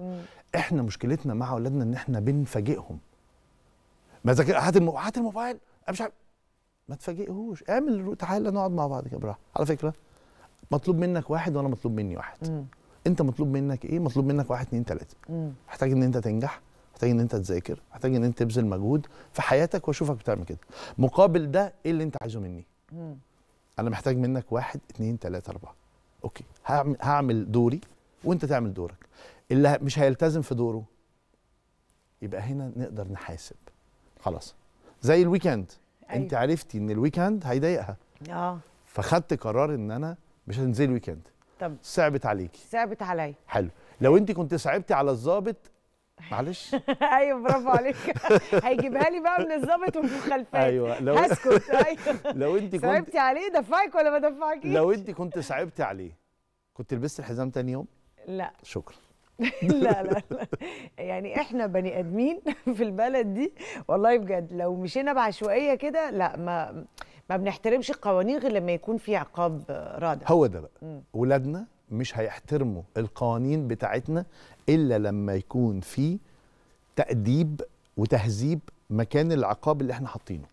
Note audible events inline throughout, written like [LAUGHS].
مم. احنا مشكلتنا مع اولادنا ان احنا بنفاجئهم ما ذاكر هات المو... هات الموبايل انا مش عارف ما تفاجئهوش اعمل تعالى نقعد مع بعض كده براحه على فكره مطلوب منك واحد وانا مطلوب مني واحد مم. انت مطلوب منك ايه مطلوب منك واحد اتنين تلاته محتاج ان انت تنجح محتاج ان انت تذاكر محتاج ان انت تبذل مجهود في حياتك واشوفك بتعمل كده مقابل ده ايه اللي انت عايزه مني مم. انا محتاج منك واحد اتنين تلاته اربعه اوكي هعمل هعمل دوري وانت تعمل دورك اللي مش هيلتزم في دوره يبقى هنا نقدر نحاسب خلاص زي الويكند أيوة. انت عرفتي ان الويكند هيضايقها اه فخدت قرار ان انا مش هنزل ويكند طب صعبت عليكي صعبت عليا حلو لو انت كنت صعبتي على الظابط معلش [LAUGHS] ايوه برافو عليك [LAUGHS] هيجيبها لي بقى من الظابط والمخالفات ايوه لو [LAUGHS] هسكت ايوه لو انت كنت صعبتي عليه دفعك ولا ما دفعكيش لو انت كنت صعبتي عليه كنت لبست الحزام تاني يوم؟ لا شكرا [LAUGHS] لا لا لا يعني احنا بني ادمين [LAUGHS] في البلد دي والله بجد لو مشينا بعشوائيه كده لا ما ما بنحترمش القوانين غير لما يكون في عقاب رادع هو ده بقى ولادنا مش هيحترموا القوانين بتاعتنا الا لما يكون في تأديب وتهذيب مكان العقاب اللي احنا حاطينه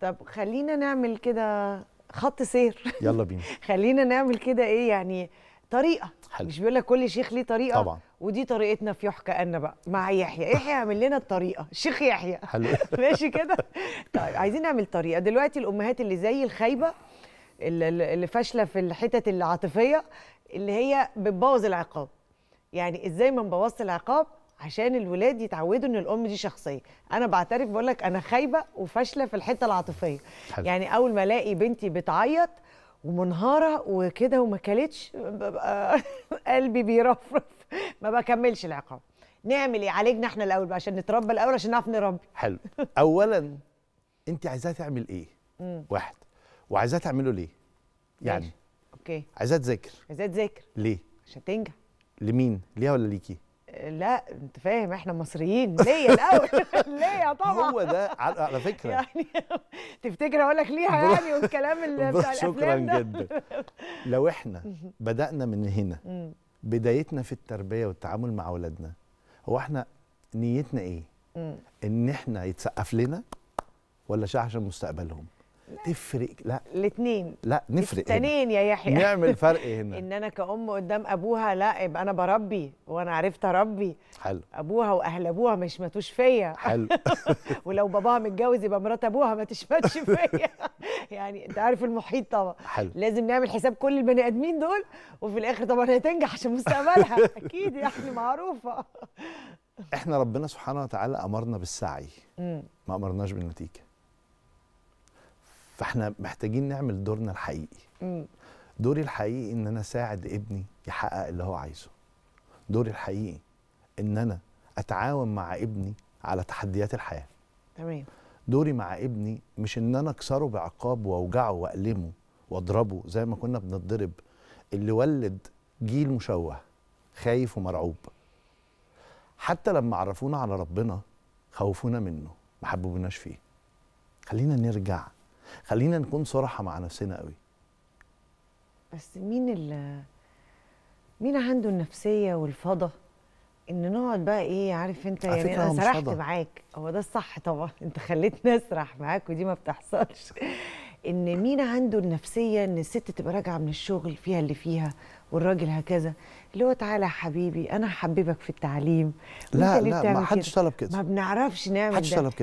طب خلينا نعمل كده خط سير يلا بينا [LAUGHS] خلينا نعمل كده ايه يعني طريقه حلو. مش بيقول لك كل شيخ ليه طريقه طبعا ودي طريقتنا في يحكى ان بقى مع يحيى يحيى يعمل لنا الطريقه الشيخ يحيى حلو [LAUGHS] ماشي كده طيب عايزين نعمل طريقه دلوقتي الامهات اللي زي الخايبه اللي فاشله في الحتت العاطفيه اللي هي بتبوظ العقاب يعني ازاي ما نبوظش العقاب عشان الولاد يتعودوا ان الام دي شخصيه انا بعترف بقول لك انا خايبه وفاشله في الحته العاطفيه حلو. يعني اول ما الاقي بنتي بتعيط ومنهاره وكده وما كلتش ببقى [LAUGHS] قلبي بيرفرف ما بكملش العقاب نعمل ايه عالجنا احنا الاول بقى عشان نتربى الاول عشان نعرف نربي حلو اولا انت عايزاه تعمل ايه واحد وعايزاه تعمله ليه يعني ماشي. اوكي عايزاه تذاكر عايزاه تذاكر ليه عشان تنجح لمين ليها ولا ليكي لا انت فاهم احنا مصريين ليه الاول [LAUGHS] ليه طبعا هو ده على [LAUGHS] فكره يعني [LAUGHS] تفتكر اقول لك ليها يعني والكلام اللي بتاع شكرا جدا لو احنا بدانا من هنا بدايتنا في التربيه والتعامل مع اولادنا هو احنا نيتنا ايه ان احنا يتسقف لنا ولا عشان مستقبلهم تفرق لا الاثنين لا نفرق الاثنين يا يحيى نعمل فرق [LAUGHS] هنا ان انا كأم قدام ابوها لا يبقى انا بربي وانا عرفت اربي حلو ابوها واهل ابوها ما يشمتوش فيا حلو [LAUGHS] ولو باباها متجوز يبقى مرات ابوها ما تشمتش فيا [LAUGHS] يعني انت عارف المحيط طبعا حلو لازم نعمل حساب كل البني ادمين دول وفي الاخر طبعا هي تنجح عشان مستقبلها اكيد يعني معروفه احنا ربنا سبحانه وتعالى امرنا بالسعي ما امرناش بالنتيجه فاحنا محتاجين نعمل دورنا الحقيقي دوري الحقيقي ان انا اساعد ابني يحقق اللي هو عايزه دوري الحقيقي ان انا اتعاون مع ابني على تحديات الحياه تمام دوري مع ابني مش ان انا اكسره بعقاب واوجعه والمه واضربه زي ما كنا بنضرب اللي ولد جيل مشوه خايف ومرعوب حتى لما عرفونا على ربنا خوفونا منه ما حببوناش فيه خلينا نرجع خلينا نكون صراحه مع نفسنا قوي بس مين اللي مين عنده النفسيه والفضه ان نقعد بقى ايه عارف انت يعني انا سرحت معاك هو ده الصح طبعا [LAUGHS] انت خليتني اسرح معاك ودي ما بتحصلش ان مين عنده النفسيه ان الست تبقى راجعه من الشغل فيها اللي فيها والراجل هكذا اللي هو تعالى يا حبيبي انا هحببك في التعليم لا لا ما حدش طلب كده ما بنعرفش نعمل حدش طلب كده